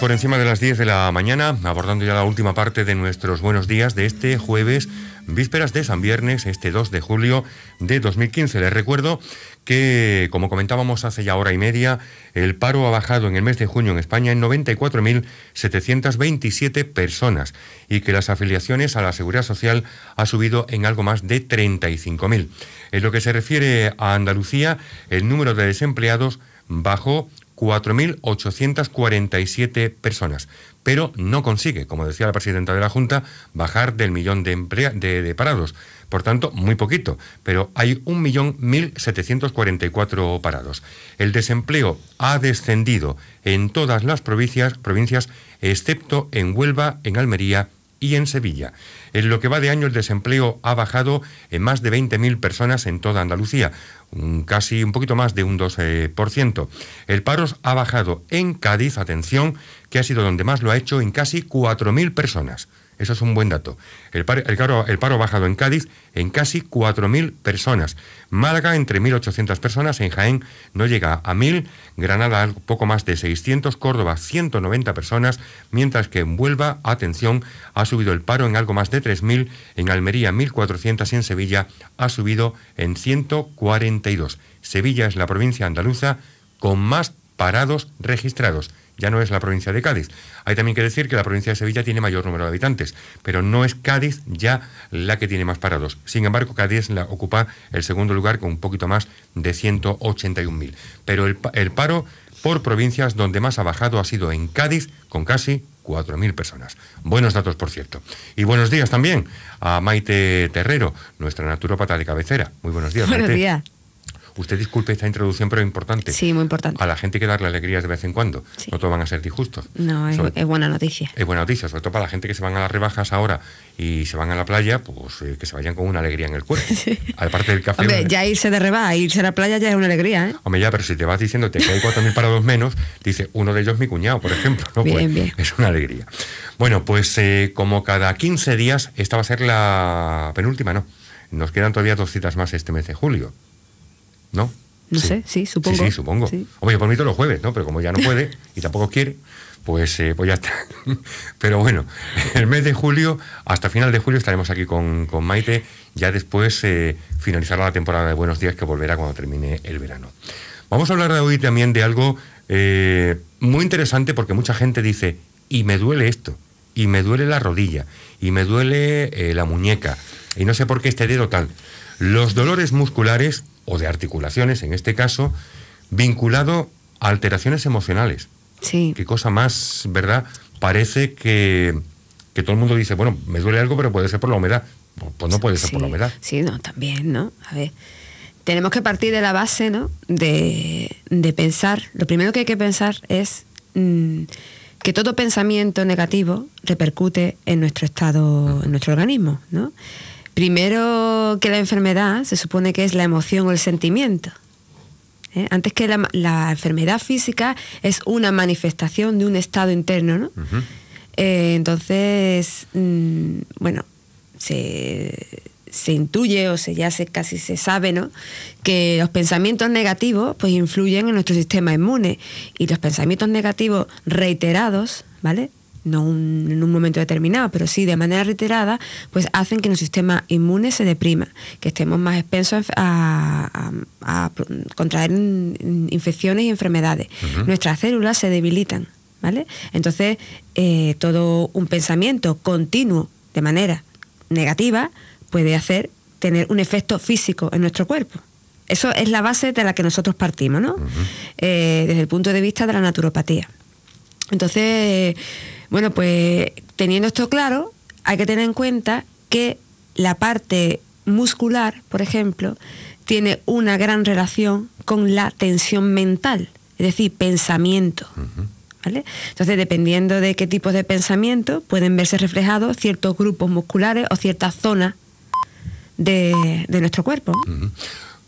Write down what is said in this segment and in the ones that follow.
por encima de las 10 de la mañana, abordando ya la última parte de nuestros buenos días de este jueves, vísperas de San Viernes, este 2 de julio de 2015. Les recuerdo que, como comentábamos hace ya hora y media, el paro ha bajado en el mes de junio en España en 94.727 personas y que las afiliaciones a la Seguridad Social ha subido en algo más de 35.000. En lo que se refiere a Andalucía, el número de desempleados bajó 4.847 personas, pero no consigue, como decía la presidenta de la Junta, bajar del millón de, de parados. Por tanto, muy poquito, pero hay 1.744 parados. El desempleo ha descendido en todas las provincias, provincias excepto en Huelva, en Almería y en Sevilla. En lo que va de año el desempleo ha bajado en más de 20.000 personas en toda Andalucía, un casi un poquito más de un 12%. El paro ha bajado en Cádiz, atención, que ha sido donde más lo ha hecho, en casi 4.000 personas. Eso es un buen dato. El paro, ha bajado en Cádiz en casi 4.000 personas. Málaga entre 1.800 personas. En Jaén no llega a 1.000. Granada poco más de 600. Córdoba 190 personas. Mientras que en Huelva, atención, ha subido el paro en algo más de 3.000. En Almería 1.400 y en Sevilla ha subido en 142. Sevilla es la provincia andaluza con más parados registrados ya no es la provincia de Cádiz. Hay también que decir que la provincia de Sevilla tiene mayor número de habitantes, pero no es Cádiz ya la que tiene más parados. Sin embargo, Cádiz la ocupa el segundo lugar con un poquito más de 181.000. Pero el, paro por provincias donde más ha bajado ha sido en Cádiz, con casi 4.000 personas. Buenos datos, por cierto. Y buenos días también a Maite Terrero, nuestra naturópata de cabecera. Muy buenos días. Buenos días. Usted disculpe esta introducción, pero es importante. Sí, muy importante. A la gente hay que darle alegrías de vez en cuando. No todos van a ser disjustos. No, es, buena noticia. Es buena noticia, sobre todo para la gente que se van a las rebajas ahora y se van a la playa, pues eh, que se vayan con una alegría en el cuerpo. Sí. Aparte del café. ya irse de rebaja, irse a la playa ya es una alegría, ¿eh? Hombre, ya, pero si te vas diciendo que hay cuatro mil parados menos, dice uno de ellos mi cuñado, por ejemplo. ¿no? Bien, pues, bien. Es una alegría. Bueno, pues eh, como cada 15 días, esta va a ser la penúltima, ¿no? Nos quedan todavía dos citas más este mes de julio. ¿no? No sé, sí, supongo. Sí, sí supongo. por mí todos los jueves, ¿no? Pero como ya no puede y tampoco quiere, pues, eh, pues ya está. Pero bueno, el mes de julio, hasta final de julio estaremos aquí con, Maite. Ya después eh, finalizará la temporada de Buenos Días que volverá cuando termine el verano. Vamos a hablar hoy también de algo eh, muy interesante porque mucha gente dice, y me duele esto, y me duele la rodilla, y me duele la muñeca, y no sé por qué este dedo tal. Los dolores musculares o de articulaciones, en este caso, vinculado a alteraciones emocionales. Sí. Qué cosa más, ¿verdad? Parece que, todo el mundo dice, bueno, me duele algo, pero puede ser por la humedad. Pues, pues no puede ser por la humedad. Sí, no, también, ¿no? A ver, tenemos que partir de la base, ¿no? De, pensar. Lo primero que hay que pensar es mm, que todo pensamiento negativo repercute en nuestro estado, en nuestro organismo, ¿no? Primero que la enfermedad se supone que es la emoción o el sentimiento. ¿eh? Antes que la, enfermedad física es una manifestación de un estado interno, ¿no? Eh, entonces, mm, bueno, se, se, intuye o se ya se, casi se sabe, ¿no? Que los pensamientos negativos pues influyen en nuestro sistema inmune y los pensamientos negativos reiterados, ¿vale? no en un momento determinado, pero sí de manera reiterada, pues hacen que nuestro sistema inmune se deprima, que estemos más expensos a, contraer infecciones y enfermedades. Nuestras células se debilitan, ¿vale? Entonces, eh, todo un pensamiento continuo de manera negativa puede hacer tener un efecto físico en nuestro cuerpo. Eso es la base de la que nosotros partimos, ¿no? Eh, desde el punto de vista de la naturopatía. Entonces, bueno, pues teniendo esto claro, hay que tener en cuenta que la parte muscular, por ejemplo, tiene una gran relación con la tensión mental, es decir, pensamiento. Entonces, dependiendo de qué tipo de pensamiento, pueden verse reflejados ciertos grupos musculares o ciertas zonas de, nuestro cuerpo.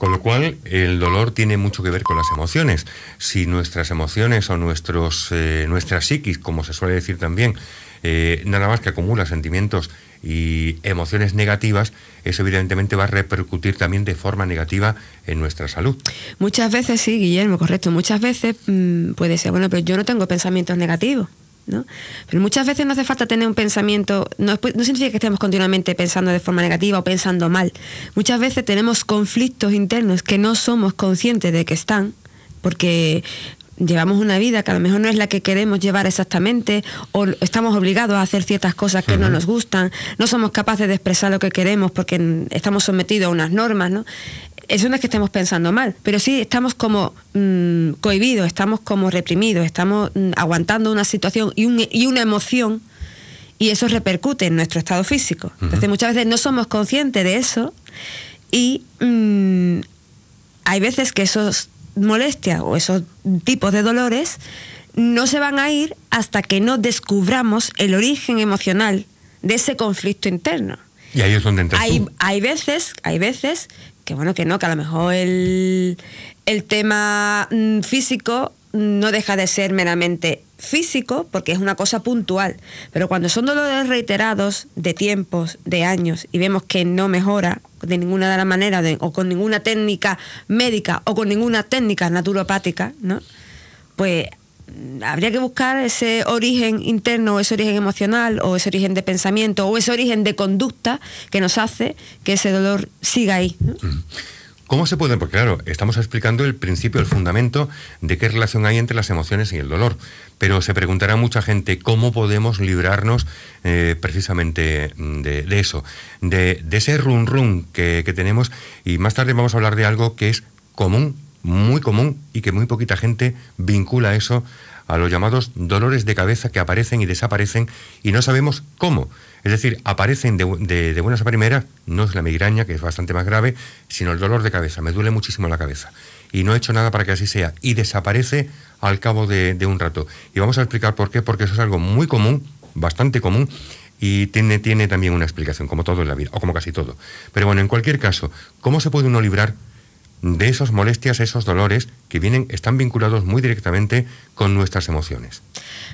Con lo cual, el dolor tiene mucho que ver con las emociones. Si nuestras emociones o nuestros, eh, nuestra psiquis, como se suele decir también, eh, nada más que acumula sentimientos y emociones negativas, eso evidentemente va a repercutir también de forma negativa en nuestra salud. Muchas veces, sí, Guillermo, correcto. Muchas veces mm, puede ser, bueno, pero yo no tengo pensamientos negativos. Pero muchas veces no hace falta tener un pensamiento, no, no, significa que estemos continuamente pensando de forma negativa o pensando mal. Muchas veces tenemos conflictos internos que no somos conscientes de que están, porque llevamos una vida que a lo mejor no es la que queremos llevar exactamente, o estamos obligados a hacer ciertas cosas que no nos gustan, no somos capaces de expresar lo que queremos porque estamos sometidos a unas normas, ¿no? Eso no es que estemos pensando mal, pero sí estamos como mm, cohibidos, estamos como reprimidos, estamos mm, aguantando una situación y, una emoción y eso repercute en nuestro estado físico. Entonces muchas veces no somos conscientes de eso y mm, hay veces que esos molestias o esos tipos de dolores no se van a ir hasta que no descubramos el origen emocional de ese conflicto interno. Y ahí es donde hay, hay veces, hay veces que bueno, que no, que a lo mejor el, el tema mm, físico no deja de ser meramente físico, porque es una cosa puntual, pero cuando son dolores reiterados de tiempos, de años, y vemos que no mejora de ninguna de las maneras, o con ninguna técnica médica, o con ninguna técnica naturopática, ¿no? pues habría que buscar ese origen interno, ese origen emocional, o ese origen de pensamiento, o ese origen de conducta que nos hace que ese dolor siga ahí. ¿Cómo se puede? Porque claro, estamos explicando el principio, el fundamento de qué relación hay entre las emociones y el dolor. Pero se preguntará mucha gente cómo podemos librarnos eh, precisamente mm, de, eso, de, ese run run que tenemos. Y más tarde vamos a hablar de algo que es común muy común y que muy poquita gente vincula eso a los llamados dolores de cabeza que aparecen y desaparecen y no sabemos cómo. Es decir, aparecen de, de, buenas a primeras, no es la migraña, que es bastante más grave, sino el dolor de cabeza. Me duele muchísimo la cabeza. Y no he hecho nada para que así sea. Y desaparece al cabo de, de un rato. Y vamos a explicar por qué, porque eso es algo muy común, bastante común, y tiene, tiene también una explicación, como todo en la vida, o como casi todo. Pero bueno, en cualquier caso, ¿cómo se puede uno librar? de esas molestias, esos dolores que vienen, están vinculados muy directamente con nuestras emociones.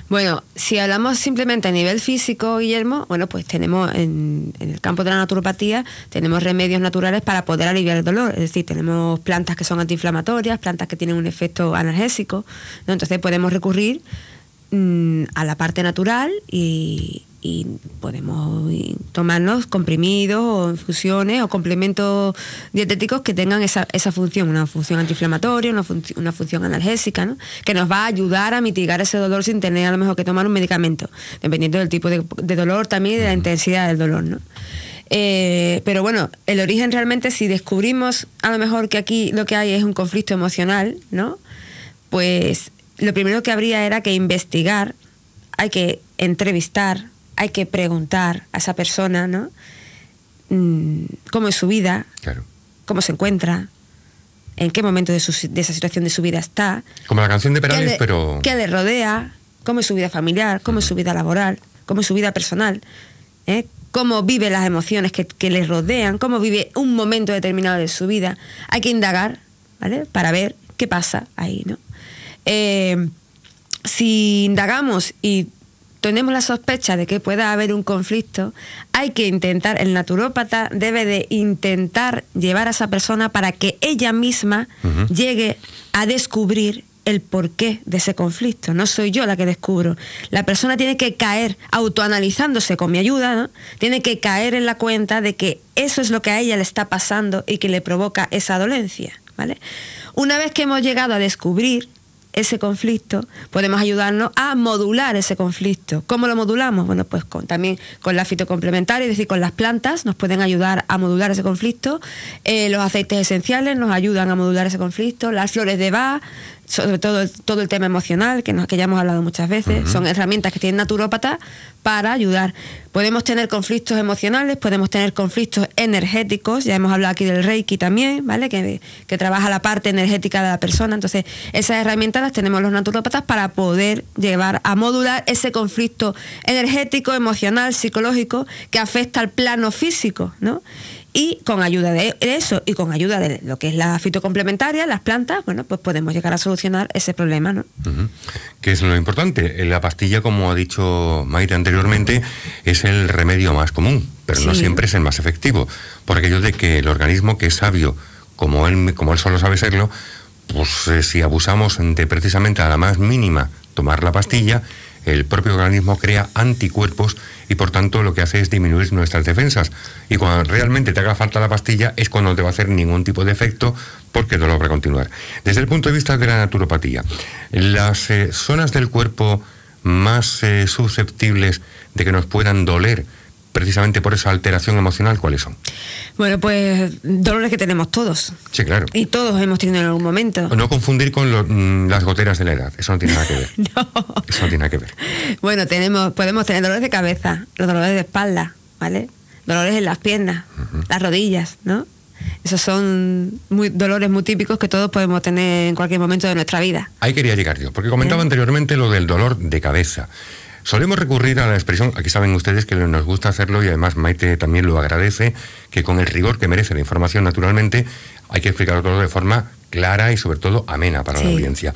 Bueno, si hablamos simplemente a nivel físico, Guillermo, bueno, pues tenemos en, el campo de la naturopatía, tenemos remedios naturales para poder aliviar el dolor. Es decir, tenemos plantas que son antiinflamatorias, plantas que tienen un efecto analgésico, entonces podemos recurrir mm, a la parte natural y, y podemos tomarnos comprimidos o infusiones o complementos dietéticos que tengan esa, esa función, una función antiinflamatoria, una, función analgésica, que nos va a ayudar a mitigar ese dolor sin tener a lo mejor que tomar un medicamento, dependiendo del tipo de, dolor también y de la intensidad del dolor. ¿no? Eh, pero bueno, el origen realmente, si descubrimos a lo mejor que aquí lo que hay es un conflicto emocional, ¿no? Pues lo primero que habría era que investigar, hay que entrevistar, hay que preguntar a esa persona, ¿no? Mm, ¿Cómo es su vida? ¿Cómo se encuentra? ¿En qué momento de, esa situación de su vida está? Como la canción de Perales, pero... ¿Qué le rodea? ¿Cómo es su vida familiar? ¿Cómo es su vida laboral? ¿Cómo es su vida personal? ¿Eh? ¿Cómo vive las emociones que, le rodean? ¿Cómo vive un momento determinado de su vida? Hay que indagar, Para ver qué pasa ahí, ¿no? Eh, si indagamos y tenemos la sospecha de que pueda haber un conflicto, hay que intentar, el naturópata debe de intentar llevar a esa persona para que ella misma llegue a descubrir el porqué de ese conflicto. No soy yo la que descubro. La persona tiene que caer, autoanalizándose con mi ayuda, tiene que caer en la cuenta de que eso es lo que a ella le está pasando y que le provoca esa dolencia. ¿vale? Una vez que hemos llegado a descubrir ese conflicto, podemos ayudarnos a modular ese conflicto. ¿Cómo lo modulamos? Bueno, pues con, también con la fitocomplementaria, es decir, con las plantas nos pueden ayudar a modular ese conflicto, eh, los aceites esenciales nos ayudan a modular ese conflicto, las flores de Bach, sobre todo todo el tema emocional, que, nos, que ya hemos hablado muchas veces, son herramientas que tienen naturópatas para ayudar. Podemos tener conflictos emocionales, podemos tener conflictos energéticos, ya hemos hablado aquí del Reiki también, ¿vale? Que, que trabaja la parte energética de la persona. Entonces, esas herramientas las tenemos los naturópatas para poder llevar a modular ese conflicto energético, emocional, psicológico, que afecta al plano físico, ¿no? Y con ayuda de eso y con ayuda de lo que es la fitocomplementaria, las plantas, bueno, pues podemos llegar a solucionar ese problema, ¿no? Que es lo importante. La pastilla, como ha dicho Maite anteriormente, es el remedio más común, pero no siempre es el más efectivo. Por aquello de que el organismo que es sabio, como él, como él solo sabe serlo, pues eh, si abusamos de precisamente a la más mínima tomar la pastilla, el propio organismo crea anticuerpos y por tanto lo que hace es disminuir nuestras defensas. Y cuando realmente te haga falta la pastilla es cuando no te va a hacer ningún tipo de efecto porque no logra va a continuar. Desde el punto de vista de la naturopatía, las eh, zonas del cuerpo más eh, susceptibles de que nos puedan doler, precisamente por esa alteración emocional, ¿cuáles son? Bueno, pues dolores que tenemos todos. Sí, claro. Y todos hemos tenido en algún momento. No confundir con mm, las goteras de la edad, eso no tiene nada que ver. no. Eso no tiene nada que ver. Bueno, tenemos, podemos tener dolores de cabeza, los dolores de espalda, ¿vale? Dolores en las piernas, las rodillas, ¿no? Esos son muy, dolores muy típicos que todos podemos tener en cualquier momento de nuestra vida. Ahí quería llegar yo, porque comentaba anteriormente lo del dolor de cabeza. Solemos recurrir a la expresión, aquí saben ustedes que nos gusta hacerlo y además Maite también lo agradece, que con el rigor que merece la información, naturalmente, hay que explicarlo todo de forma clara y sobre todo amena para la audiencia.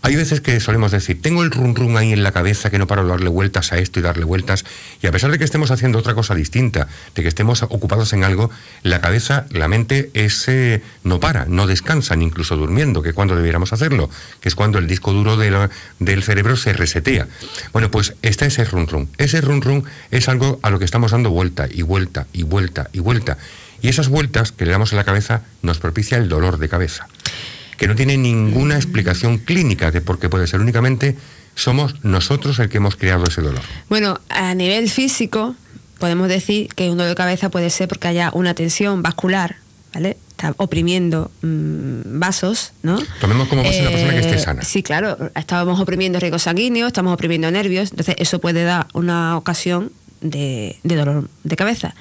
Hay veces que solemos decir, tengo el run run ahí en la cabeza que no paro de darle vueltas a esto y darle vueltas, y a pesar de que estemos haciendo otra cosa distinta, de que estemos ocupados en algo, la cabeza, la mente, ese no para, no descansa, ni incluso durmiendo, que cuando debiéramos hacerlo, que es cuando el disco duro del cerebro se resetea. Bueno, pues está ese run run. Ese run run es algo a lo que estamos dando vuelta y vuelta y vuelta y vuelta. Y esas vueltas que le damos a la cabeza nos propicia el dolor de cabeza que no tiene ninguna explicación clínica de por qué puede ser. Únicamente somos nosotros el que hemos creado ese dolor. Bueno, a nivel físico, podemos decir que un dolor de cabeza puede ser porque haya una tensión vascular, ¿vale? Está oprimiendo mm, vasos, ¿no? Tomemos como una persona que esté eh, sana. Sí, claro, estábamos oprimiendo riesgos sanguíneos, estamos oprimiendo nervios, entonces eso puede dar una ocasión de, dolor de cabeza.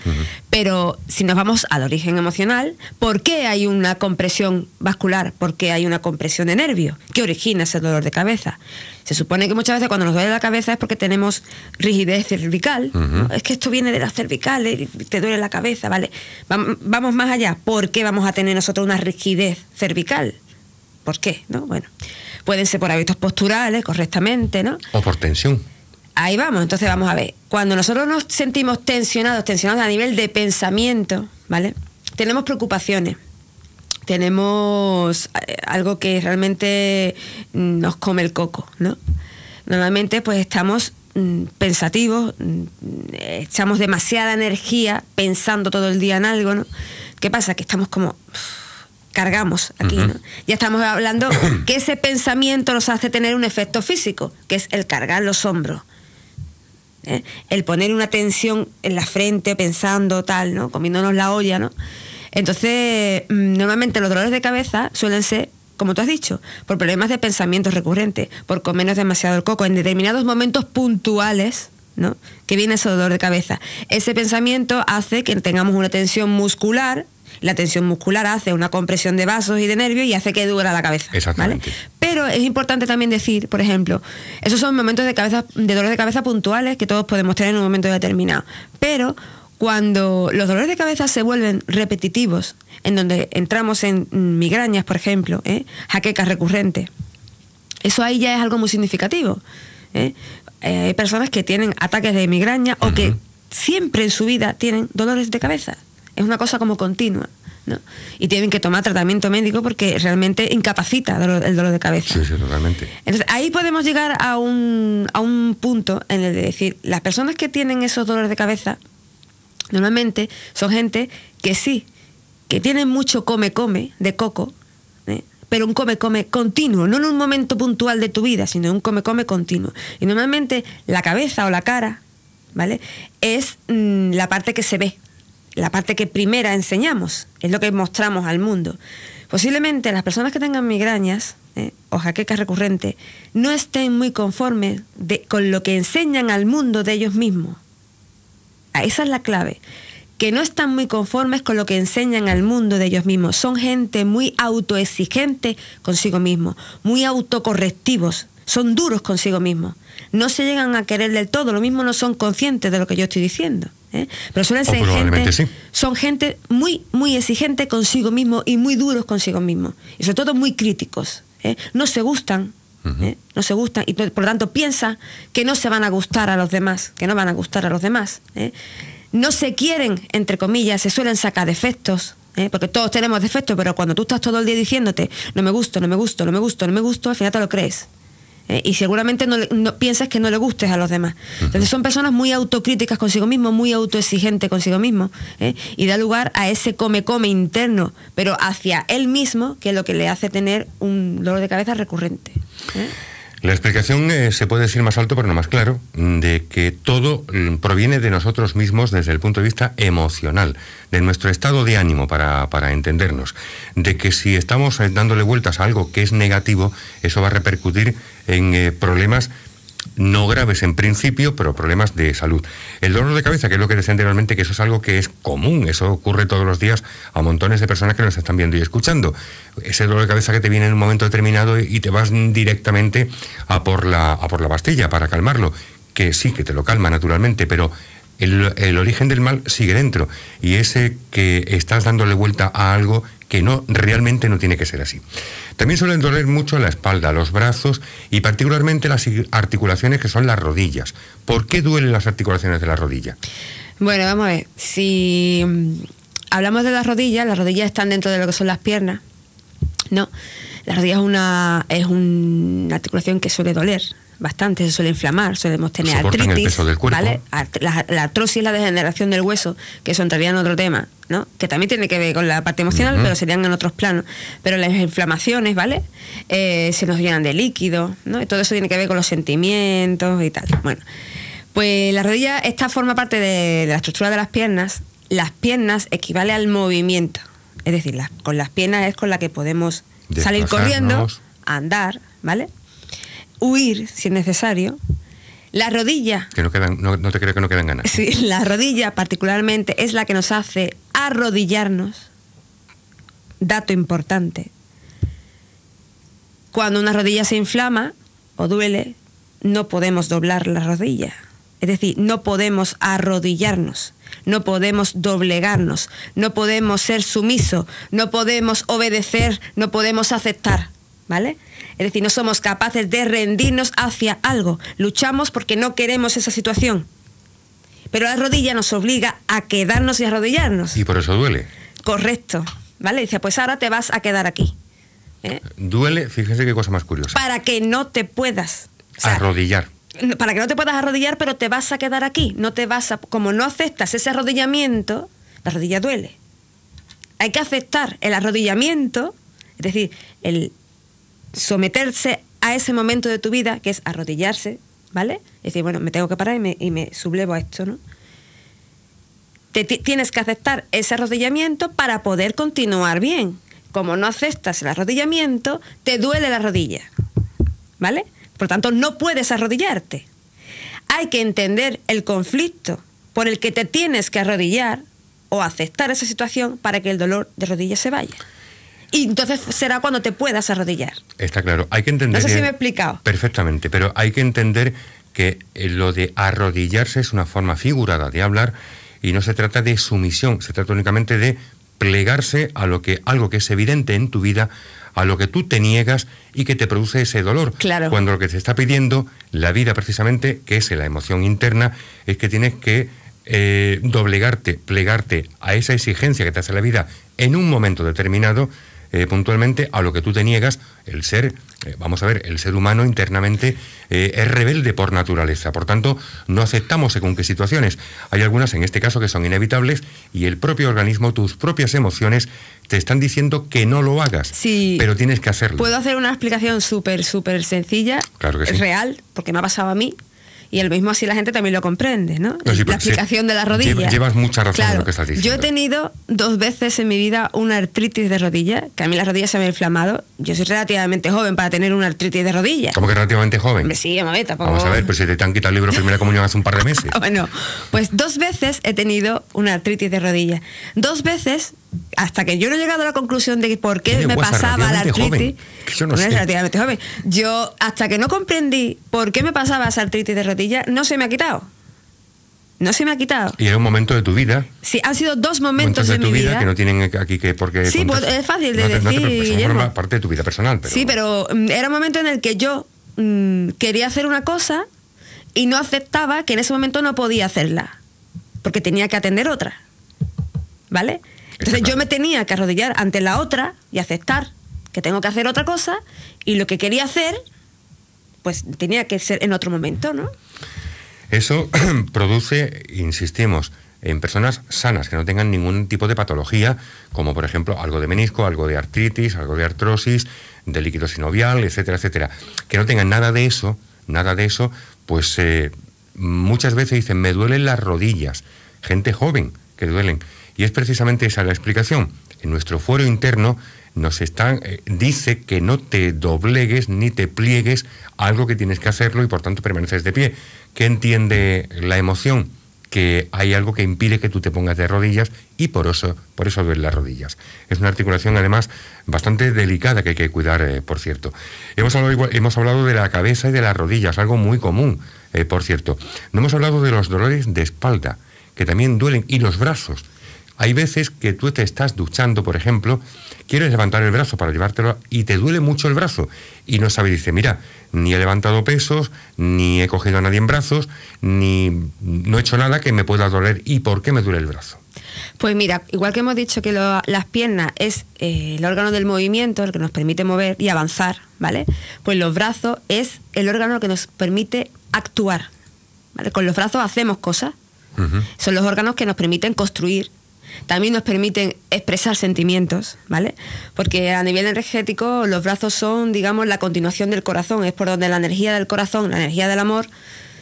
Pero si nos vamos al origen emocional, ¿por qué hay una compresión vascular? ¿Por qué hay una compresión de nervio ¿Qué origina ese dolor de cabeza? Se supone que muchas veces cuando nos duele la cabeza es porque tenemos rigidez cervical. Es que esto viene de las cervicales, te duele la cabeza, ¿vale? Vamos más allá. ¿Por qué vamos a tener nosotros una rigidez cervical? ¿Por qué? ¿No? Bueno, pueden ser por hábitos posturales, correctamente, ¿no? O por tensión ahí vamos. Entonces vamos a ver. Cuando nosotros nos sentimos tensionados, tensionados a nivel de pensamiento, ¿vale? Tenemos preocupaciones. Tenemos eh, algo que realmente mm, nos come el coco, ¿no? Normalmente pues estamos mm, pensativos, mm, eh, echamos demasiada energía pensando todo el día en algo, ¿no? ¿Qué pasa? Que estamos como cargamos aquí, ¿no? Ya estamos hablando que ese pensamiento nos hace tener un efecto físico, que es el cargar los hombros. ¿eh? el poner una tensión en la frente pensando tal, ¿no? Comiéndonos la olla, ¿no? Entonces, mm, normalmente los dolores de cabeza suelen ser, como tú has dicho, por problemas de pensamiento recurrentes, por comernos demasiado el coco, en determinados momentos puntuales, ¿no? Que viene ese dolor de cabeza. Ese pensamiento hace que tengamos una tensión muscular la tensión muscular hace una compresión de vasos y de nervios y hace que dura la cabeza. Pero es importante también decir, por ejemplo, esos son momentos de, cabeza, de dolor de cabeza puntuales que todos podemos tener en un momento determinado. Pero cuando los dolores de cabeza se vuelven repetitivos, en donde entramos en migrañas, por ejemplo, ¿eh? jaquecas recurrentes, eso ahí ya es algo muy significativo. ¿eh? Eh, hay personas que tienen ataques de migraña o que siempre en su vida tienen dolores de cabeza. Es una cosa como continua. ¿no? Y tienen que tomar tratamiento médico porque realmente incapacita el dolor de cabeza. Sí, sí, realmente. Entonces, ahí podemos llegar a un, a un punto en el de decir, las personas que tienen esos dolores de cabeza, normalmente son gente que sí, que tienen mucho come-come de coco, ¿eh? pero un come-come continuo, no en un momento puntual de tu vida, sino un come-come continuo. Y normalmente la cabeza o la cara, ¿vale? Es mm, la parte que se ve, la parte que primera enseñamos, es lo que mostramos al mundo. Posiblemente las personas que tengan migrañas eh, o jaquecas recurrentes no estén muy conformes con lo que enseñan al mundo de ellos mismos. Ah, esa es la clave. Que no están muy conformes con lo que enseñan al mundo de ellos mismos. Son gente muy autoexigente consigo mismo, muy autocorrectivos. Son duros consigo mismos. No se llegan a querer del todo. Lo mismo no son conscientes de lo que yo estoy diciendo. ¿eh? Pero suelen ser gente, son gente muy, muy exigente consigo mismo y muy duros consigo mismo. Y sobre todo muy críticos. ¿eh? No se gustan. ¿eh? No se gustan y por lo tanto piensa que no se van a gustar a los demás, que no van a gustar a los demás. No se quieren, entre comillas, se suelen sacar defectos, porque todos tenemos defectos, pero cuando tú estás todo el día diciéndote, no me gusta no me gusto, no me gusto, no me gusto, al final te lo crees. Eh, y seguramente no, piensas que no le gustes a los demás. Entonces son personas muy autocríticas consigo mismo, muy autoexigentes consigo mismo, ¿eh? y da lugar a ese come-come interno, pero hacia él mismo, que es lo que le hace tener un dolor de cabeza recurrente. ¿eh? La explicación eh, se puede decir más alto, pero no más claro, mm, de que todo mm, proviene de nosotros mismos desde el punto de vista emocional, de nuestro estado de ánimo para, entendernos, de que si estamos eh, dándole vueltas a algo que es negativo, eso va a repercutir en eh, problemas no graves en principio, pero problemas de salud. El dolor de cabeza, que es lo que decía anteriormente, que eso es algo que es común, eso ocurre todos los días a montones de personas que nos están viendo y escuchando. Ese dolor de cabeza que te viene en un momento determinado y te vas directamente a por la, a por la pastilla para calmarlo, que sí, que te lo calma naturalmente, pero el, origen del mal sigue dentro y ese que estás dándole vuelta a algo que no realmente no tiene que ser así. También suelen doler mucho la espalda, los brazos y particularmente las articulaciones que son las rodillas. ¿Por qué duelen las articulaciones de la rodilla? Bueno, vamos a ver, si mm, hablamos de las rodillas, las rodillas están dentro de lo que son las piernas, ¿no? La rodilla es una, es una articulación que suele doler, bastante, se suele inflamar, solemos tener artritis, ¿vale? La, la, artrosis, la degeneración del hueso, que son entraría en otro tema, ¿no? Que también tiene que ver con la parte emocional, pero serían en otros planos. Pero las inflamaciones, ¿vale? Eh, se nos llenan de líquido, ¿no? todo eso tiene que ver con los sentimientos y tal. Bueno, pues la rodilla, esta forma parte de, la estructura de las piernas. Las piernas equivale al movimiento. Es decir, las con las piernas es con la que podemos salir corriendo, andar, ¿vale? huir si es necesario. La rodilla. Que no, quedan, no, te creo que no queden ganas. Sí, la rodilla particularmente es la que nos hace arrodillarnos. Dato importante. Cuando una rodilla se inflama o duele, no podemos doblar la rodilla. Es decir, no podemos arrodillarnos, no podemos doblegarnos, no podemos ser sumiso no podemos obedecer, no podemos aceptar. ¿Vale? Es decir, no somos capaces de rendirnos hacia algo. Luchamos porque no queremos esa situación. Pero la rodilla nos obliga a quedarnos y arrodillarnos. Y por eso duele. Correcto. ¿Vale? Dice, pues ahora te vas a quedar aquí. ¿Eh? Duele, fíjense qué cosa más curiosa. Para que no te puedas arrodillar. Para que no te puedas arrodillar, pero te vas a quedar aquí. No te vas como no aceptas ese arrodillamiento, la rodilla duele. Hay que aceptar el arrodillamiento, es decir, el someterse a ese momento de tu vida, que es arrodillarse, ¿vale? Es decir, bueno, me tengo que parar y me, sublevo a esto, ¿no? Te tienes que aceptar ese arrodillamiento para poder continuar bien. Como no aceptas el arrodillamiento, te duele la rodilla, ¿vale? Por tanto, no puedes arrodillarte. Hay que entender el conflicto por el que te tienes que arrodillar o aceptar esa situación para que el dolor de rodilla se vaya. Y entonces será cuando te puedas arrodillar. Está claro. Hay que entender. No sé si me he explicado. Perfectamente, pero hay que entender que eh, lo de arrodillarse es una forma figurada de hablar y no se trata de sumisión, se trata únicamente de plegarse a lo que algo que es evidente en tu vida, a lo que tú te niegas y que te produce ese dolor. Claro. Cuando lo que te está pidiendo la vida precisamente, que es la emoción interna, es que tienes que eh, doblegarte, plegarte a esa exigencia que te hace la vida en un momento determinado eh, puntualmente a lo que tú te niegas, el ser, eh, vamos a ver, el ser humano internamente eh, es rebelde por naturaleza. Por tanto, no aceptamos según qué situaciones. Hay algunas, en este caso, que son inevitables y el propio organismo, tus propias emociones, te están diciendo que no lo hagas. Sí. Pero tienes que hacerlo. Puedo hacer una explicación súper, súper sencilla. Claro Real, porque me ha pasado a mí y el mismo así la gente también lo comprende, ¿no? la aplicación de la rodilla. Llevas mucha razón en lo que estás diciendo. Yo he tenido dos veces en mi vida una artritis de rodilla, que a mí las rodillas se me han inflamado. Yo soy relativamente joven para tener una artritis de rodilla. ¿Cómo que relativamente joven? Sí, a tampoco... Vamos a ver, pues si te han quitado el libro de primera comunión hace un par de meses. bueno, pues dos veces he tenido una artritis de rodilla. Dos veces hasta que yo no he llegado a la conclusión de por qué me pues pasaba la artritis, yo, no joven, yo hasta que no comprendí por qué me pasaba esa artritis de rodilla, no se me ha quitado. No se me ha quitado. Y era un momento de tu vida. Sí, han sido dos momentos, de, mi tu vida, que no tienen aquí que porque Sí, pues, es fácil de decir. parte de tu vida personal. Sí, pero mm, era un momento en el que yo mm, quería hacer una cosa y no aceptaba que en ese momento no podía hacerla, porque tenía que atender otra, ¿vale? Entonces yo me tenía que arrodillar ante la otra y aceptar que tengo que hacer otra cosa y lo que quería hacer, pues tenía que ser en otro momento, ¿no? Eso produce, insistimos, en personas sanas, que no tengan ningún tipo de patología, como por ejemplo algo de menisco, algo de artritis, algo de artrosis, de líquido sinovial, etcétera, etcétera. Que no tengan nada de eso, nada de eso, pues eh, muchas veces dicen, me duelen las rodillas. Gente joven que duelen. Y es precisamente esa la explicación. En nuestro fuero interno nos están, eh, dice que no te doblegues ni te pliegues algo que tienes que hacerlo y por tanto permaneces de pie. ¿Qué entiende la emoción? que hay algo que impide que tú te pongas de rodillas y por eso, por eso duelen las rodillas. Es una articulación además bastante delicada que hay que cuidar, eh, por cierto. Hemos hablado, hemos hablado de la cabeza y de las rodillas, algo muy común, eh, por cierto. No hemos hablado de los dolores de espalda, que también duelen, y los brazos hay veces que tú te estás duchando, por ejemplo, quieres levantar el brazo para llevártelo y te duele mucho el brazo y no sabe, dice, mira, ni he levantado pesos, ni he cogido a nadie en brazos, ni no he hecho nada que me pueda doler y por qué me duele el brazo. Pues mira, igual que hemos dicho que las piernas es eh, el órgano del movimiento, el que nos permite mover y avanzar, ¿vale? Pues los brazos es el órgano que nos permite actuar, Con los brazos hacemos cosas. Son los órganos que nos permiten construir, también nos permiten expresar sentimientos, ¿vale? Porque a nivel energético los brazos son, digamos, la continuación del corazón, es por donde la energía del corazón, la energía del amor,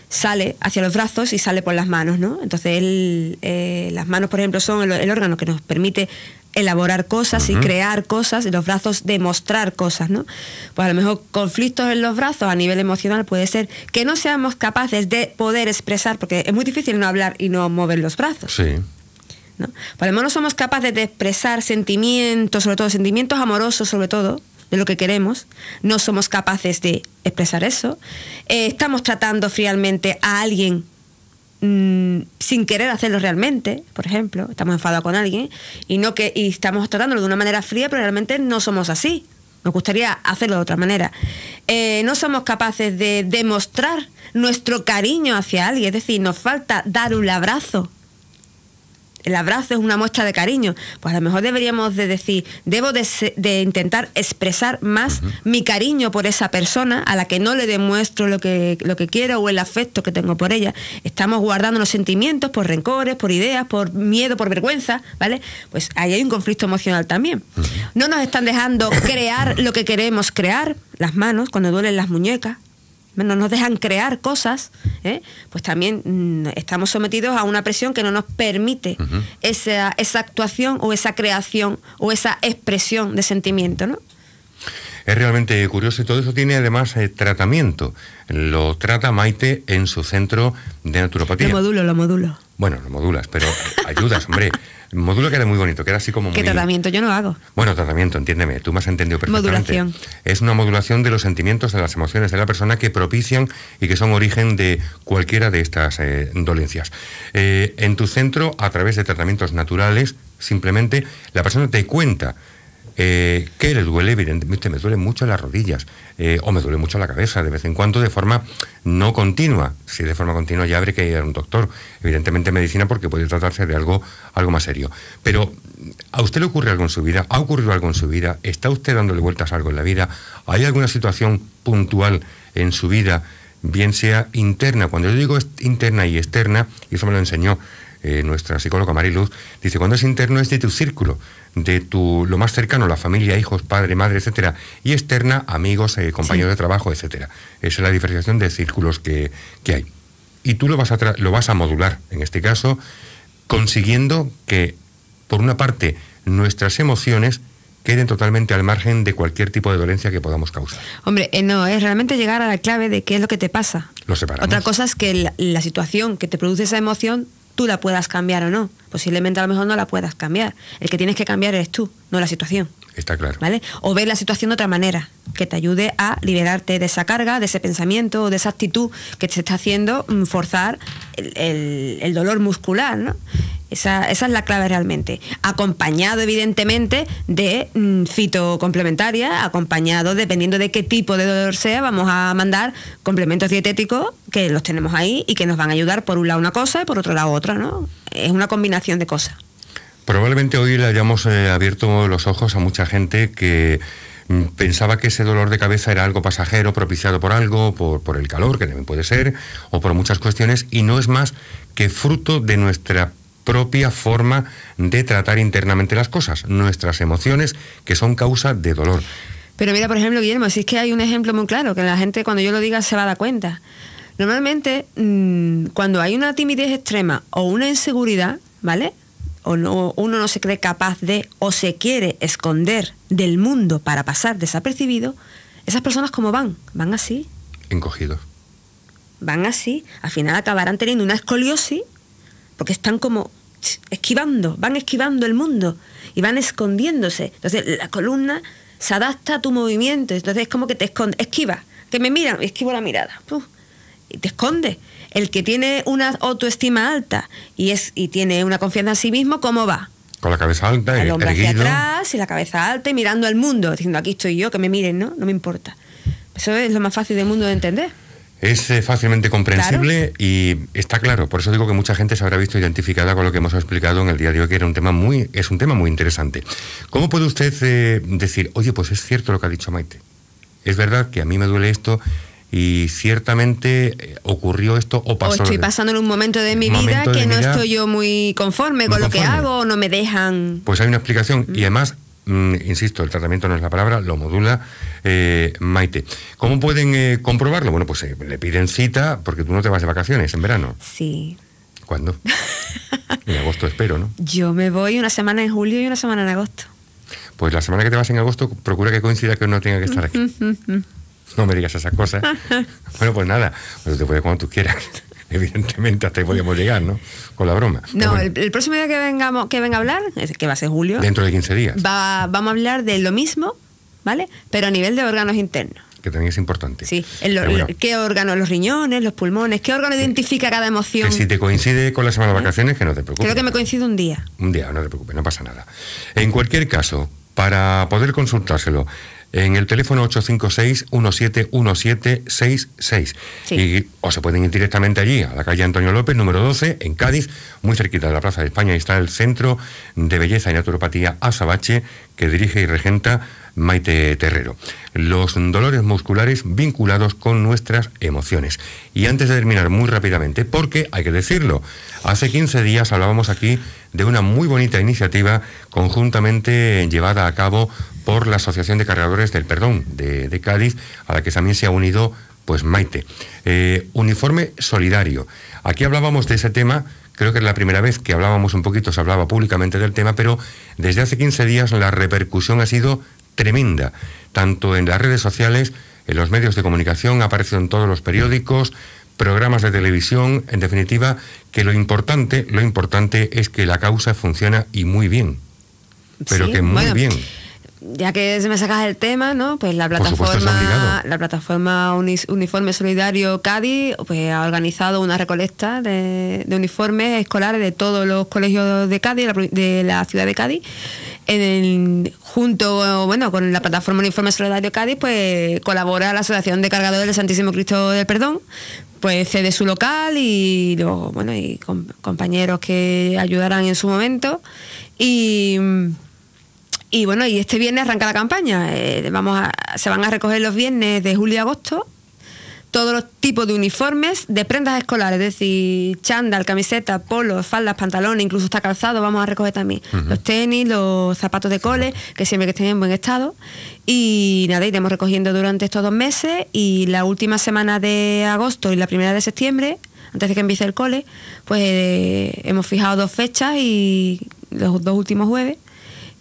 sale hacia los brazos y sale por las manos, ¿no? Entonces eh, las manos, por ejemplo, son el, órgano que nos permite elaborar cosas y crear cosas, y los brazos demostrar cosas, ¿no? Pues a lo mejor conflictos en los brazos a nivel emocional puede ser que no seamos capaces de poder expresar, porque es muy difícil no hablar y no mover los brazos. Sí. ¿no? Por lo menos somos capaces de expresar sentimientos, sobre todo sentimientos amorosos, sobre todo, de lo que queremos, no somos capaces de expresar eso, eh, estamos tratando fríamente a alguien mm, sin querer hacerlo realmente, por ejemplo, estamos enfadados con alguien y no que y estamos tratándolo de una manera fría, pero realmente no somos así. Nos gustaría hacerlo de otra manera. Eh, no somos capaces de demostrar nuestro cariño hacia alguien, es decir, nos falta dar un abrazo el abrazo es una muestra de cariño, pues a lo mejor deberíamos de decir, debo de, intentar expresar más mi cariño por esa persona a la que no le demuestro lo que, lo que quiero o el afecto que tengo por ella. Estamos guardando los sentimientos por rencores, por ideas, por miedo, por vergüenza, ¿vale? Pues ahí hay un conflicto emocional también. No nos están dejando crear lo que queremos crear, las manos, cuando duelen las muñecas, no nos dejan crear cosas, ¿eh? pues también mm, estamos sometidos a una presión que no nos permite esa, esa, actuación o esa creación o esa expresión de sentimiento, ¿no? Es realmente curioso y todo eso tiene además eh, tratamiento. Lo trata Maite en su centro de naturopatía. Lo modulo, lo modulo. Bueno, lo modulas, pero ayudas, hombre. Módulo queda muy bonito, que era así como muy... ¿Qué tratamiento? Yo no hago. Bueno, tratamiento, entiéndeme, tú me has entendido perfectamente. Modulación. Es una modulación de los sentimientos, de las emociones de la persona que propician y que son origen de cualquiera de estas eh, dolencias. Eh, en tu centro, a través de tratamientos naturales, simplemente la persona te cuenta eh, que le duele, evidentemente, me duele mucho las rodillas eh, o me duele mucho la cabeza de vez en cuando de forma no continua. Si de forma continua ya habría que ir a un doctor, evidentemente medicina, porque puede tratarse de algo, algo más serio. Pero ¿a usted le ocurre algo en su vida? ¿Ha ocurrido algo en su vida? ¿Está usted dándole vueltas a algo en la vida? ¿Hay alguna situación puntual en su vida, bien sea interna? Cuando yo digo interna y externa, y eso me lo enseñó eh, nuestra psicóloga Mariluz, dice, cuando es interno es de tu círculo, de tu lo más cercano, la familia, hijos, padre, madre, etcétera, y externa, amigos, eh, compañeros de trabajo, etcétera. Esa es la diferenciación de círculos que, hay. Y tú lo vas, a lo vas a modular, en este caso, consiguiendo que, por una parte, nuestras emociones queden totalmente al margen de cualquier tipo de dolencia que podamos causar. Hombre, eh, no, es realmente llegar a la clave de qué es lo que te pasa. Lo separamos. Otra cosa es que la situación que te produce esa emoción tú la puedas cambiar o no. Posiblemente a lo mejor no la puedas cambiar. El que tienes que cambiar eres tú, no la situación. Está claro. ¿Vale? O ver la situación de otra manera, que te ayude a liberarte de esa carga, de ese pensamiento o de esa actitud que te está haciendo mm, forzar el, dolor muscular, ¿no? Esa, es la clave realmente. Acompañado, evidentemente, de mm, fito fitocomplementaria, acompañado, dependiendo de qué tipo de dolor sea, vamos a mandar complementos dietéticos que los tenemos ahí y que nos van a ayudar por un lado una cosa y por otro lado otra, ¿no? Es una combinación de cosas. Probablemente hoy le hayamos eh, abierto los ojos a mucha gente que mm, pensaba que ese dolor de cabeza era algo pasajero, propiciado por algo, por, por, el calor, que también puede ser, o por muchas cuestiones, y no es más que fruto de nuestra propia forma de tratar internamente las cosas, nuestras emociones que son causa de dolor. Pero mira, por ejemplo, Guillermo, si es que hay un ejemplo muy claro, que la gente cuando yo lo diga se va a dar cuenta. Normalmente, mm, cuando hay una timidez extrema o una inseguridad, ¿vale? O no, uno no se cree capaz de o se quiere esconder del mundo para pasar desapercibido, esas personas cómo van? Van así. Encogidos. Van así. Al final acabarán teniendo una escoliosis porque están como esquivando, van esquivando el mundo y van escondiéndose. Entonces la columna se adapta a tu movimiento, entonces es como que te esconde, esquiva, que me miran, esquivo la mirada, y te esconde. El que tiene una autoestima alta y, es, y tiene una confianza en sí mismo, ¿cómo va? Con la cabeza alta, Y el hombro hacia atrás y la cabeza alta y mirando al mundo, diciendo aquí estoy yo, que me miren, ¿no? No me importa. Eso es lo más fácil del mundo de entender. Es eh, fácilmente comprensible y está claro. Por eso digo que mucha gente se habrá visto identificada con lo que hemos explicado en el día de hoy, que era un tema muy, es un tema muy interesante. ¿Cómo puede usted eh, decir, oye, pues es cierto lo que ha dicho Maite? Es verdad que a mí me duele esto y ciertamente eh, ocurrió esto o pasó. O estoy pasando en un momento de mi vida que no estoy yo muy conforme con lo que hago, o no me dejan. Pues hay una explicación y mm. además Mm, insisto, el tratamiento no es la palabra, lo modula eh, Maite. ¿Cómo pueden eh, comprobarlo? Bueno, pues eh, le piden cita porque tú no te vas de vacaciones en verano. Sí. ¿Cuándo? en agosto espero, ¿no? Yo me voy una semana en julio y una semana en agosto. Pues la semana que te vas en agosto, procura que coincida que no tenga que estar aquí. no me digas esas cosas. bueno, pues nada, pues te puedes cuando tú quieras. evidentemente hasta ahí podíamos llegar, ¿no? Con la broma. No, el, próximo día que, vengamos, que venga a hablar, que va a ser julio. Dentro de 15 días. Va, vamos a hablar de lo mismo, ¿vale? Pero a nivel de órganos internos que también es importante. Sí, qué órganos, los riñones, los pulmones, qué órgano identifica cada emoción. Que si te coincide con la semana de ah. vacaciones, que no te preocupes. Creo que me coincide un día. Un día, no te preocupes, no pasa nada. En cualquier caso, para poder consultárselo, en el teléfono 856-171766. 66... Y, o se pueden ir directamente allí, a la calle Antonio López, número 12, en Cádiz, muy cerquita de la Plaza de España. ...y está el Centro de Belleza y Naturopatía Azabache, que dirige y regenta Maite Terrero. Los dolores musculares vinculados con nuestras emociones. Y antes de terminar, muy rápidamente, porque hay que decirlo, hace 15 días hablábamos aquí de una muy bonita iniciativa conjuntamente llevada a cabo por la Asociación de Cargadores del Perdón de, Cádiz, a la que también se ha unido pues Maite. Eh, uniforme solidario. Aquí hablábamos de ese tema, creo que es la primera vez que hablábamos un poquito, se hablaba públicamente del tema, pero desde hace 15 días la repercusión ha sido tremenda, tanto en las redes sociales, en los medios de comunicación, ha aparecido en todos los periódicos, programas de televisión, en definitiva, que lo importante, lo importante es que la causa funciona y muy bien. Pero que muy bien ya que se me sacas el tema, ¿no? Pues la plataforma, la plataforma Uniforme Solidario Cádiz pues, ha organizado una recolecta de, uniformes escolares de todos los colegios de Cádiz, de la ciudad de Cádiz. En junto bueno, con la plataforma Uniforme Solidario Cádiz, pues colabora la Asociación de Cargadores del Santísimo Cristo del Perdón, pues cede su local y luego bueno, y compañeros que ayudarán en su momento. Y y bueno, y este viernes arranca la campaña. Eh, vamos a, se van a recoger los viernes de julio y agosto todos los tipos de uniformes, de prendas escolares, es decir, chándal, camiseta, polo, faldas, pantalones, incluso está calzado, vamos a recoger también los tenis, los zapatos de cole, que siempre que estén en buen estado. Y nada, iremos recogiendo durante estos dos meses y la última semana de agosto y la primera de septiembre, antes de que empiece el cole, pues eh, hemos fijado dos fechas y los dos últimos jueves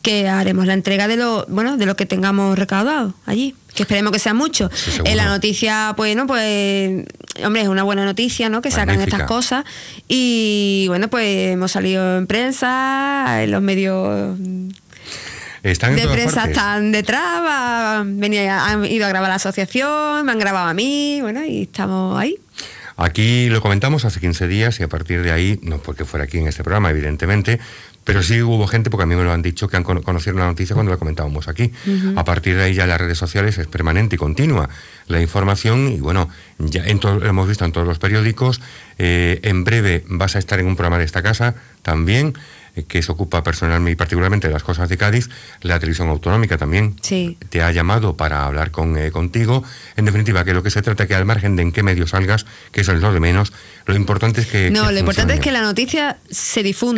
que haremos la entrega de lo, bueno, de lo que tengamos recaudado allí, que esperemos que sea mucho. ...en la noticia, pues, no, pues, hombre, es una buena noticia, ¿no? Que sacan estas cosas. Y bueno, pues hemos salido en prensa, en los medios están de prensa están detrás, venía, han ido a grabar la asociación, me han grabado a mí, bueno, y estamos ahí. Aquí lo comentamos hace 15 días y a partir de ahí, no porque fuera aquí en este programa, evidentemente, pero sí hubo gente, porque a mí me lo han dicho, que han conocido la noticia cuando la comentábamos aquí. A partir de ahí ya las redes sociales es permanente y continua la información y bueno, ya hemos visto en todos los periódicos. Eh, en breve vas a estar en un programa de esta casa también que se ocupa personalmente y particularmente de las cosas de Cádiz, la televisión autonómica también te ha llamado para hablar con, eh, contigo. En definitiva, que lo que se trata es que al margen de en qué medio salgas, que eso es lo de menos, lo importante es que... No, lo importante es que la noticia se difunda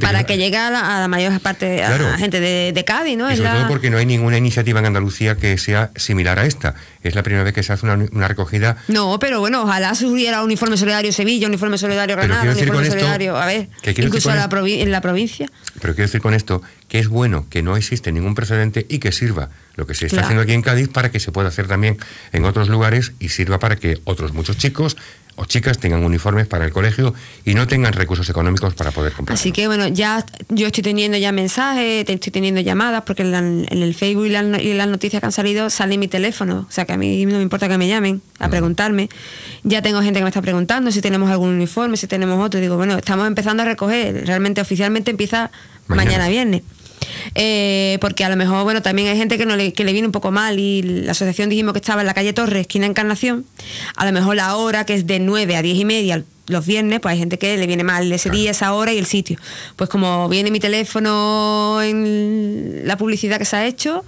para que, llegue a la, mayor parte a la gente de, Cádiz. ¿no? sobre todo porque no hay ninguna iniciativa en Andalucía que sea similar a esta es la primera vez que se hace una, recogida. No, pero bueno, ojalá subiera uniforme solidario Sevilla, uniforme solidario Granada, uniforme solidario, a ver, incluso en la provincia. Pero quiero decir con esto que es bueno que no existe ningún precedente y que sirva lo que se está haciendo aquí en Cádiz para que se pueda hacer también en otros lugares y sirva para que otros muchos chicos o chicas tengan uniformes para el colegio y no tengan recursos económicos para poder comprar. Así que bueno, ya yo estoy teniendo ya mensajes, estoy teniendo llamadas, porque en, el Facebook y, la, las noticias que han salido sale mi teléfono, o sea que a mí no me importa que me llamen a preguntarme. Ya tengo gente que me está preguntando si tenemos algún uniforme, si tenemos otro. Digo, bueno, estamos empezando a recoger, realmente oficialmente empieza mañana viernes. Eh, porque a lo mejor, bueno, también hay gente que, no le, que le viene un poco mal y la asociación dijimos que estaba en la calle Torres, esquina Encarnación, a lo mejor la hora que es de 9 a 10 y media los viernes, pues hay gente que le viene mal ese día, esa hora y el sitio. Pues como viene mi teléfono en la publicidad que se ha hecho,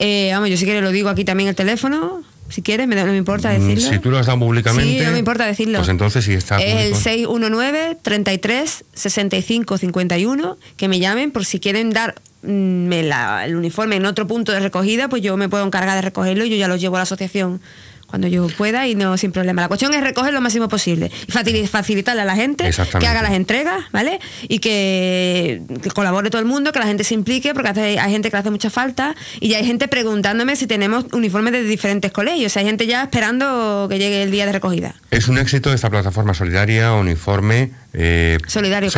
eh, vamos, yo si quieres lo digo aquí también el teléfono, si quieres, me, no me importa mm, decirlo. Si tú lo has dado públicamente. no me importa decirlo. Pues entonces sí está. Es el 619-33-65-51, que me llamen por si quieren dar Mm, me la, el uniforme en otro punto de recogida, pues yo me puedo encargar de recogerlo y yo ya lo llevo a la asociación cuando yo pueda y no sin problema. La cuestión es recoger lo máximo posible y facilitarle a la gente que haga las entregas, ¿vale? Y que, colabore todo el mundo, que la gente se implique, porque hay gente que le hace mucha falta y ya hay gente preguntándome si tenemos uniformes de diferentes colegios. hay gente ya esperando que llegue el día de recogida. Es un éxito esta plataforma solidaria, uniforme. Eh, solidario,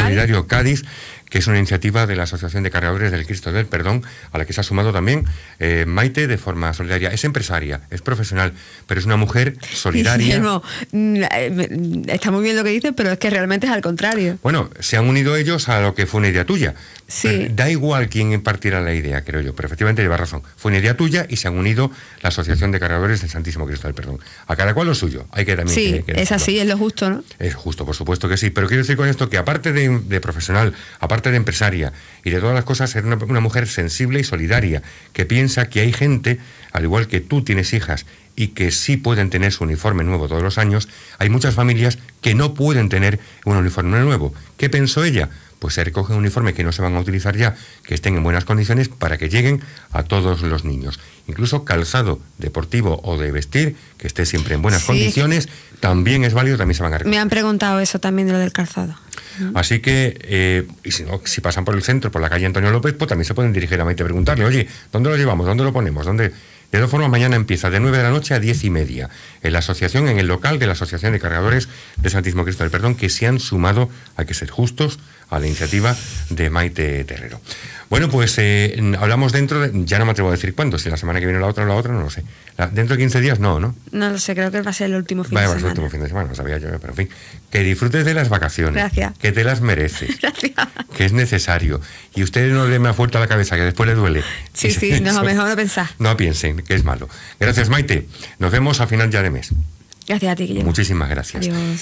Cádiz que es una iniciativa de la Asociación de Cargadores del Cristo del Perdón, a la que se ha sumado también eh, Maite de forma solidaria. Es empresaria, es profesional, pero es una mujer solidaria. No, mm, eh, está muy bien lo que dices, pero es que realmente es al contrario. Bueno, se han unido ellos a lo que fue una idea tuya, Da igual quién impartiera la idea, creo yo, pero efectivamente lleva razón. Fue una idea tuya y se han unido la Asociación de Cargadores del Santísimo Cristo del Perdón. A cada cual lo suyo. Hay que también. Sí, es así, es lo justo, ¿no? Es justo, por supuesto que sí. Pero quiero decir con esto que, aparte de, profesional, aparte de empresaria y de todas las cosas, ser una mujer sensible y solidaria que piensa que hay gente, al igual que tú tienes hijas y que sí pueden tener su uniforme nuevo todos los años, hay muchas familias que no pueden tener un uniforme nuevo. ¿Qué pensó ella? Pues se recoge un uniforme que no se van a utilizar ya, que estén en buenas condiciones para que lleguen a todos los niños. Incluso calzado deportivo o de vestir, que esté siempre en buenas condiciones, también es válido, también se van a recoger. Me han preguntado eso también de lo del calzado. Así que, eh, y si, si pasan por el centro, por la calle Antonio López, pues también se pueden dirigir a mí preguntarle, oye, ¿dónde lo llevamos? ¿Dónde lo ponemos? ¿Dónde? De todas formas, mañana empieza de 9 de la noche a 10 y media en la asociación, en el local de la Asociación de Cargadores de Santísimo Cristo del Perdón, que se han sumado, a que ser justos, a la iniciativa de Maite Terrero. Bueno, pues eh, hablamos dentro de, ya no me atrevo a decir cuándo, si la semana que viene la otra o la otra, no lo sé. dentro de 15 días no, ¿no? No lo sé, creo que va a ser el último fin de semana. Va a ser el último fin de semana, no sabía yo, pero en fin. Que disfrutes de las vacaciones. Gracias. Que te las mereces. Gracias. Que es necesario. Y ustedes no le me vuelto a la cabeza, que después le duele. Sí, sí, no, mejor no pensar. No piensen, que es malo. Gracias, Maite. Nos vemos a final ya de mes. Gracias a ti, Guillermo. Muchísimas gracias. Adiós.